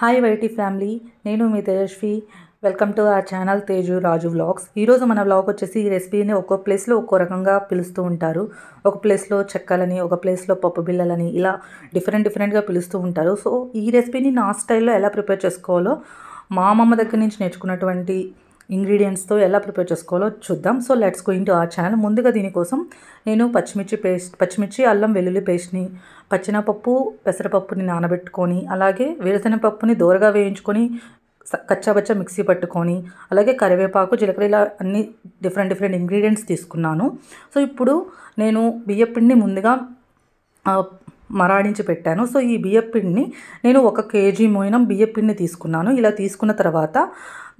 hi YT family నేను మీ Tejaswi welcome to our channel Teju Raju vlogs ఈరోజు మన వ్లాగ్ వచ్చేసి ఈ రెసిపీని ఒక్కో ప్లేస్లో ఒక్కో రకంగా పిలుస్తూ ఉంటారు ఒక ప్లేస్లో చెక్కలని ఒక ప్లేస్లో పప్పు బిళ్ళలని ఇలా డిఫరెంట్ డిఫరెంట్గా పిలుస్తూ ఉంటారు సో ఈ రెసిపీని నా స్టైల్లో ఎలా ప్రిపేర్ చేసుకోవాలో మా అమ్మమ్మ దగ్గర నుంచి నేర్చుకున్నటువంటి ఇంగ్రీడియంట్స్తో ఎలా ప్రిపేర్ చేసుకోవాలో చూద్దాం సో లెట్స్ గోయింగ్ టు ఆ ఛానల్ ముందుగా దీనికోసం నేను పచ్చిమిర్చి పేస్ట్ పచ్చిమిర్చి అల్లం వెల్లుల్లి పేస్ట్ని పచ్చినపప్పు పెసరపప్పుని నానబెట్టుకొని అలాగే వేరుశనపప్పుని దోరగా వేయించుకొని కచ్చాబచ్చ మిక్సీ పట్టుకొని అలాగే కరివేపాకు జీలకర్ర ఇలా అన్ని డిఫరెంట్ డిఫరెంట్ ఇంగ్రీడియంట్స్ తీసుకున్నాను సో ఇప్పుడు నేను బియ్యపిండిని ముందుగా మరాడించి పెట్టాను సో ఈ బియ్యపిండిని నేను ఒక కేజీ మోయినం బియ్యపిండిని తీసుకున్నాను ఇలా తీసుకున్న తర్వాత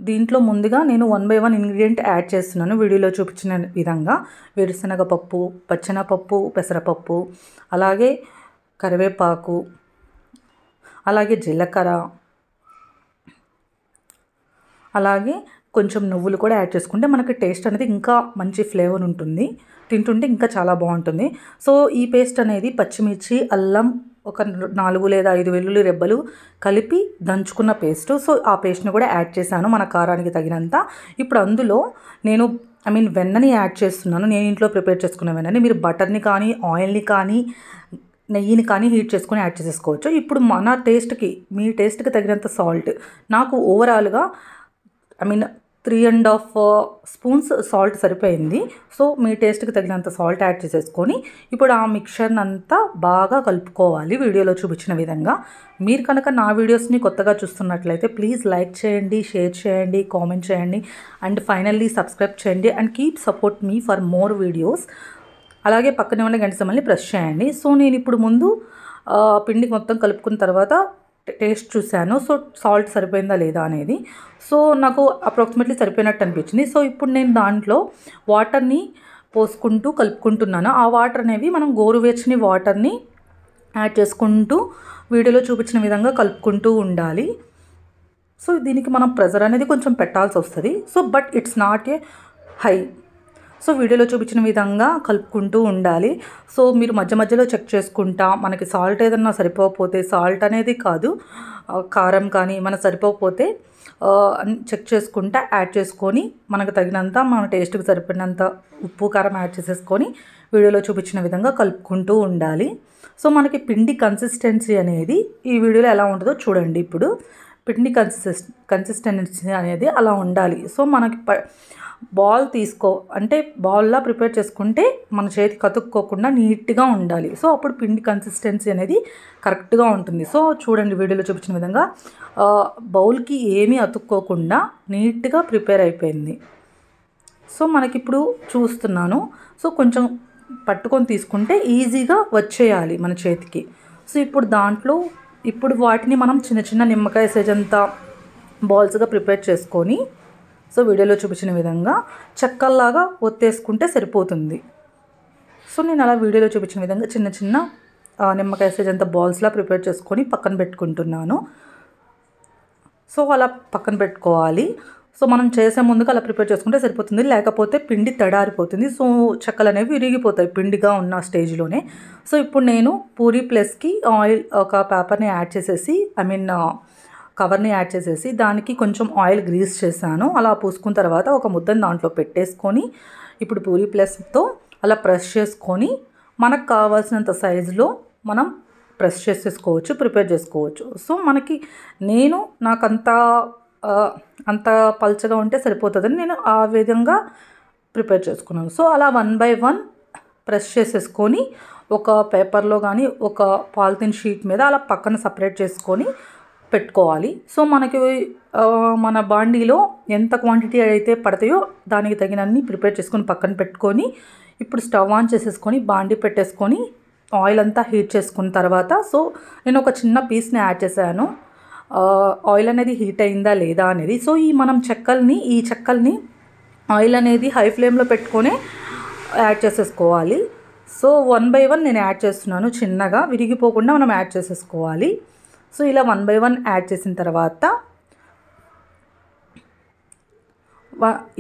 దీంట్లో ముందుగా నేను one by one ingredient add చేస్తున్నాను వీడియోలో చూపించిన విధంగా వేరుశనగ పప్పు పచ్చెనపప్పు పెసరపప్పు అలాగే కరివేపాకు అలాగే జీలకర్ర అలాగే కొంచెం నువ్వులు కూడా యాడ్ చేసుకుంటే మనకి టేస్ట్ అనేది ఇంకా మంచి ఫ్లేవర్ ఉంటుంది తింటుంటే ఇంకా చాలా బాగుంటుంది సో ఈ పేస్ట్ అనేది పచ్చిమిర్చి అల్లం ఒక నాలుగు లేదా ఐదు వెల్లుల్లి రెబ్బలు కలిపి దంచుకున్న పేస్ట్ సో ఆ పేస్ట్ని కూడా యాడ్ చేశాను మన కారానికి తగినంత ఇప్పుడు అందులో నేను ఐ మీన్ వెన్నని యాడ్ చేస్తున్నాను నేను ఇంట్లో ప్రిపేర్ చేసుకున్న వెన్నని మీరు బటర్ని కానీ ఆయిల్ని కానీ నెయ్యిని కానీ హీట్ చేసుకొని యాడ్ చేసేసుకోవచ్చు ఇప్పుడు మన టేస్ట్కి మీ టేస్ట్కి తగినంత సాల్ట్ నాకు ఓవరాల్గా I mean three and half spoons salt సరిపోయింది సో మీ టేస్ట్కి తగినంత సాల్ట్ యాడ్ చేసేసుకొని ఇప్పుడు ఆ మిక్చర్ని అంతా బాగా కలుపుకోవాలి వీడియోలో చూపించిన విధంగా మీరు కనుక నా వీడియోస్ని కొత్తగా చూస్తున్నట్లయితే ప్లీజ్ లైక్ చేయండి షేర్ చేయండి కామెంట్ చేయండి అండ్ ఫైనల్లీ సబ్స్క్రైబ్ చేయండి and keep support me for more videos అలాగే పక్కనే ఉన్న గంట సమల్ని ప్రెస్ చేయండి సో నేను ఇప్పుడు ముందు పిండికి మొత్తం కలుపుకున్న తర్వాత టేస్ట్ చూశాను సో సాల్ట్ సరిపోయిందా లేదా అనేది సో నాకు అప్రాక్సిమేట్లీ సరిపోయినట్టు అనిపించింది సో ఇప్పుడు నేను దాంట్లో వాటర్ని పోసుకుంటూ కలుపుకుంటున్నాను ఆ వాటర్ అనేవి మనం గోరువెచ్చని వాటర్ని యాడ్ చేసుకుంటూ వీడియోలో చూపించిన విధంగా కలుపుకుంటూ ఉండాలి సో దీనికి మనం ప్రెజర్ అనేది కొంచెం పెట్టాల్సి వస్తుంది so but it's not a high so వీడియోలో చూపించిన విధంగా కలుపుకుంటూ ఉండాలి సో మీరు మధ్య మధ్యలో చెక్ చేసుకుంటా మనకి సాల్ట్ ఏదన్నా సరిపోకపోతే సాల్ట్ అనేది కాదు కారం కానీ మన సరిపోకపోతే చెక్ చేసుకుంటా యాడ్ చేసుకొని మనకు తగినంత మన టేస్ట్కి సరిపడినంత ఉప్పు కారం యాడ్ చేసేసుకొని వీడియోలో చూపించిన విధంగా కలుపుకుంటూ ఉండాలి సో మనకి పిండి కన్సిస్టెన్సీ అనేది ఈ వీడియోలో ఎలా ఉంటుందో చూడండి ఇప్పుడు పిండి కన్సిస్ కన్సిస్టెన్సీ అనేది అలా ఉండాలి సో మనకి బాల్ తీసుకో అంటే బాల్లా ప్రిపేర్ చేసుకుంటే మన చేతి కతుక్కోకుండా నీట్గా ఉండాలి సో అప్పుడు పిండి కన్సిస్టెన్సీ అనేది కరెక్ట్గా ఉంటుంది సో చూడండి వీడియోలో చూపించిన విధంగా బౌల్కి ఏమీ అతుక్కోకుండా నీట్గా ప్రిపేర్ అయిపోయింది సో మనకిప్పుడు చూస్తున్నాను సో కొంచెం పట్టుకొని తీసుకుంటే ఈజీగా వచ్చేయాలి మన చేతికి సో ఇప్పుడు దాంట్లో ఇప్పుడు వాటిని మనం చిన్న చిన్న నిమ్మకాయ సైజ్ అంతా బాల్స్గా ప్రిపేర్ చేసుకొని సో వీడియోలో చూపించిన విధంగా చెక్కల్లాగా ఒత్తేసుకుంటే సరిపోతుంది సో నేను అలా వీడియోలో చూపించిన విధంగా చిన్న చిన్న నిమ్మకాయ సైజ్ అంత బాల్స్లా ప్రిపేర్ చేసుకొని పక్కన పెట్టుకుంటున్నాను సో అలా పక్కన పెట్టుకోవాలి సో మనం చేసే ముందుకు అలా ప్రిపేర్ చేసుకుంటే సరిపోతుంది లేకపోతే పిండి తడారిపోతుంది సో చెక్కలు అనేవి విరిగిపోతాయి పిండిగా ఉన్న స్టేజ్లోనే సో ఇప్పుడు నేను పూరి ప్లస్కి ఆయిల్ ఒక పేపర్ని యాడ్ చేసేసి ఐ మీన్ కవర్ని యాడ్ చేసేసి దానికి కొంచెం ఆయిల్ గ్రీస్ చేశాను అలా పూసుకున్న తర్వాత ఒక ముద్దని దాంట్లో పెట్టేసుకొని ఇప్పుడు పూరి ప్లస్తో అలా ప్రెస్ చేసుకొని మనకు కావాల్సినంత సైజులో మనం ప్రెస్ చేసేసుకోవచ్చు ప్రిపేర్ చేసుకోవచ్చు సో మనకి నేను నాకంతా అంత పల్చగా ఉంటే సరిపోతుందని నేను ఆ విధంగా ప్రిపేర్ చేసుకున్నాను సో అలా వన్ బై వన్ ప్రెస్ చేసేసుకొని ఒక పేపర్లో కానీ ఒక పాలిథిన్ షీట్ మీద అలా పక్కన సపరేట్ చేసుకొని పెట్టుకోవాలి సో మనకి మన బాండీలో ఎంత క్వాంటిటీ అయితే పడతాయో దానికి తగినన్ని ప్రిపేర్ చేసుకొని పక్కన పెట్టుకొని ఇప్పుడు స్టవ్ ఆన్ చేసేసుకొని బాండీ పెట్టేసుకొని ఆయిల్ అంతా హీట్ చేసుకున్న తర్వాత సో నేను ఒక చిన్న పీస్ని యాడ్ చేశాను ఆయిల్ అనేది హీట్ అయిందా లేదా అనేది సో ఈ మనం చెక్కల్ని ఈ చెక్కల్ని ఆయిల్ అనేది హై ఫ్లేమ్లో పెట్టుకొని యాడ్ చేసేసుకోవాలి సో వన్ బై వన్ నేను యాడ్ చేస్తున్నాను చిన్నగా విరిగిపోకుండా మనం యాడ్ చేసేసుకోవాలి సో ఇలా వన్ బై వన్ యాడ్ చేసిన తర్వాత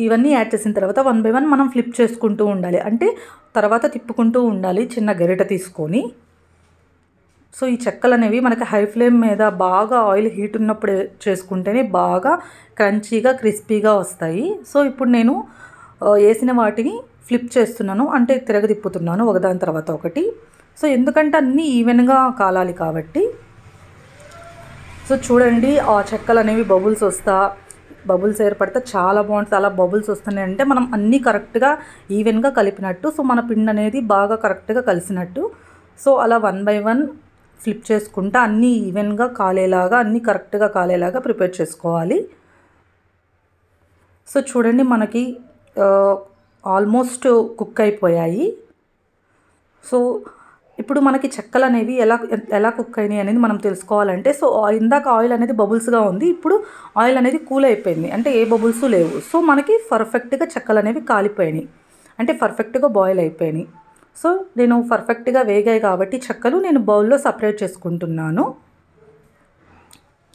ఇవన్నీ యాడ్ చేసిన తర్వాత వన్ బై వన్ మనం ఫ్లిప్ చేసుకుంటూ ఉండాలి అంటే తర్వాత తిప్పుకుంటూ ఉండాలి చిన్న గరిట తీసుకొని సో ఈ చెక్కలు అనేవి మనకి హై ఫ్లేమ్ మీద బాగా ఆయిల్ హీట్ ఉన్నప్పుడు చేసుకుంటేనే బాగా క్రంచీగా క్రిస్పీగా వస్తాయి సో ఇప్పుడు నేను వేసిన వాటిని ఫ్లిప్ చేస్తున్నాను అంటే తిరగదిప్పుతున్నాను ఒకదాని తర్వాత ఒకటి సో ఎందుకంటే అన్నీ ఈవెన్గా కాలాలి కాబట్టి సో చూడండి ఆ చెక్కలు అనేవి బబుల్స్ వస్తా బబుల్స్ ఏర్పడితే చాలా బాగుంటుంది అలా బబుల్స్ వస్తున్నాయి అంటే మనం అన్నీ కరెక్ట్గా ఈవెన్గా కలిపినట్టు సో మన పిండి అనేది బాగా కరెక్ట్గా కలిసినట్టు సో అలా వన్ బై వన్ ఫ్లిప్ చేసుకుంటా అన్నీ ఈవెన్గా కాలేలాగా అన్నీ కరెక్ట్గా కాలేలాగా ప్రిపేర్ చేసుకోవాలి సో చూడండి మనకి ఆల్మోస్ట్ కుక్ అయిపోయాయి సో ఇప్పుడు మనకి చెక్కలు అనేవి ఎలా ఎలా కుక్ అయినాయి అనేది మనం తెలుసుకోవాలంటే సో ఇందాక ఆయిల్ అనేది బబుల్స్గా ఉంది ఇప్పుడు ఆయిల్ అనేది కూల్ అయిపోయింది అంటే ఏ బబుల్స్ లేవు సో మనకి పర్ఫెక్ట్గా చెక్కలు అనేవి కాలిపోయినాయి అంటే పర్ఫెక్ట్గా బాయిల్ అయిపోయినాయి సో నేను పర్ఫెక్ట్గా వేగాయి కాబట్టి చెక్కలు నేను బౌల్లో సపరేట్ చేసుకుంటున్నాను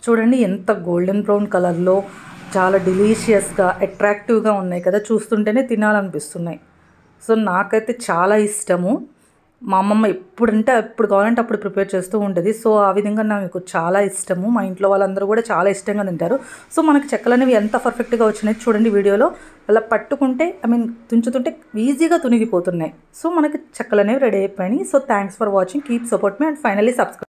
చూడండి ఎంత గోల్డెన్ బ్రౌన్ కలర్లో చాలా డిలీషియస్గా అట్రాక్టివ్గా ఉన్నాయి కదా చూస్తుంటేనే తినాలనిపిస్తున్నాయి సో నాకైతే చాలా ఇష్టము మా అమ్మమ్మ ఎప్పుడంటే ఎప్పుడు కావాలంటే అప్పుడు ప్రిపేర్ చేస్తూ ఉంటుంది సో ఆ విధంగా నాకు చాలా ఇష్టము మా ఇంట్లో వాళ్ళందరూ కూడా చాలా ఇష్టంగా తింటారు సో మనకి చెక్కలు అనేవి ఎంత పర్ఫెక్ట్గా వచ్చినాయి చూడండి వీడియోలో అలా పట్టుకుంటే ఐ మీన్ తుంచుతుంటే ఈజీగా తునిగిపోతున్నాయి సో మనకి చెక్కలు అనేవి రెడీ అయిపోయినాయి so thanks for watching keep support me and finally subscribe